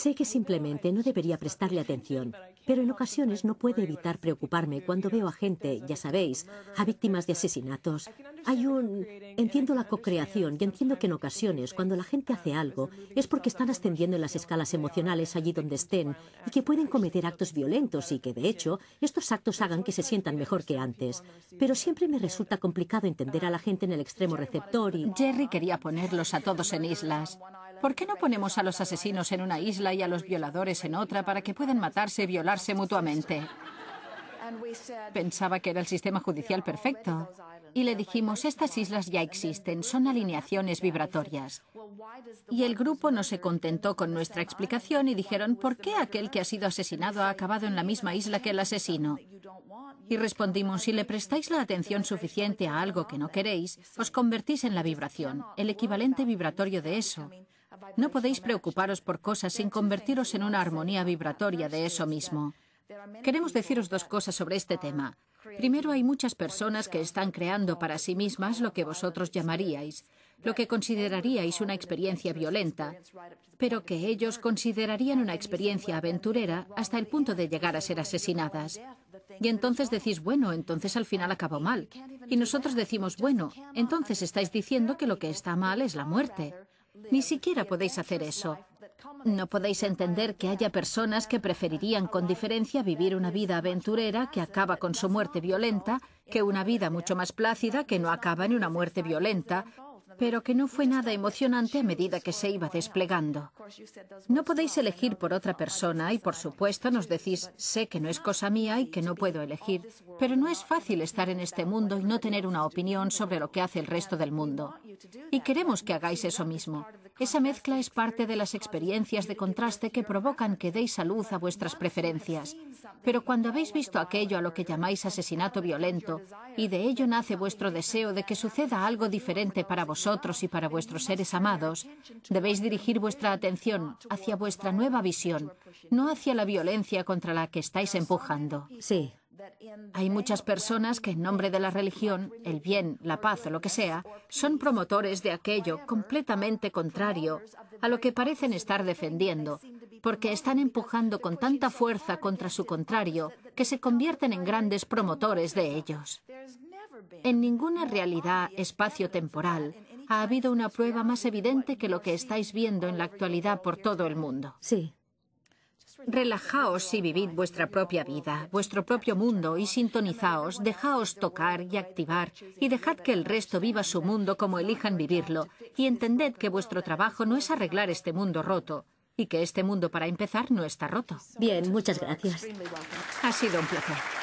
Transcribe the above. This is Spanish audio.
Sé que simplemente no debería prestarle atención, pero en ocasiones no puede evitar preocuparme cuando veo a gente, ya sabéis, a víctimas de asesinatos. Hay un... Entiendo la co-creación y entiendo que en ocasiones cuando la gente hace algo es porque están ascendiendo en las escalas emocionales allí donde estén y que pueden cometer actos violentos y que, de hecho, estos actos hagan que se sientan mejor que antes. Pero siempre me resulta complicado entender a la gente en el extremo receptor y... Jerry quería ponerlos a todos en islas. ¿Por qué no ponemos a los asesinos en una isla y a los violadores en otra para que puedan matarse y violarse mutuamente? Pensaba que era el sistema judicial perfecto. Y le dijimos, estas islas ya existen, son alineaciones vibratorias. Y el grupo no se contentó con nuestra explicación y dijeron, ¿por qué aquel que ha sido asesinado ha acabado en la misma isla que el asesino? Y respondimos, si le prestáis la atención suficiente a algo que no queréis, os convertís en la vibración, el equivalente vibratorio de eso. No podéis preocuparos por cosas sin convertiros en una armonía vibratoria de eso mismo. Queremos deciros dos cosas sobre este tema. Primero, hay muchas personas que están creando para sí mismas lo que vosotros llamaríais, lo que consideraríais una experiencia violenta, pero que ellos considerarían una experiencia aventurera hasta el punto de llegar a ser asesinadas. Y entonces decís, bueno, entonces al final acabó mal. Y nosotros decimos, bueno, entonces estáis diciendo que lo que está mal es la muerte. Ni siquiera podéis hacer eso. No podéis entender que haya personas que preferirían con diferencia vivir una vida aventurera que acaba con su muerte violenta que una vida mucho más plácida que no acaba en una muerte violenta pero que no fue nada emocionante a medida que se iba desplegando. No podéis elegir por otra persona y, por supuesto, nos decís, sé que no es cosa mía y que no puedo elegir, pero no es fácil estar en este mundo y no tener una opinión sobre lo que hace el resto del mundo. Y queremos que hagáis eso mismo. Esa mezcla es parte de las experiencias de contraste que provocan que deis a luz a vuestras preferencias. Pero cuando habéis visto aquello a lo que llamáis asesinato violento, y de ello nace vuestro deseo de que suceda algo diferente para vosotros, y para vuestros seres amados, debéis dirigir vuestra atención hacia vuestra nueva visión, no hacia la violencia contra la que estáis empujando. Sí. Hay muchas personas que en nombre de la religión, el bien, la paz o lo que sea, son promotores de aquello completamente contrario a lo que parecen estar defendiendo, porque están empujando con tanta fuerza contra su contrario que se convierten en grandes promotores de ellos. En ninguna realidad espacio-temporal ha habido una prueba más evidente que lo que estáis viendo en la actualidad por todo el mundo. Sí. Relajaos y vivid vuestra propia vida, vuestro propio mundo y sintonizaos, dejaos tocar y activar y dejad que el resto viva su mundo como elijan vivirlo y entended que vuestro trabajo no es arreglar este mundo roto y que este mundo para empezar no está roto. Bien, muchas gracias. Ha sido un placer.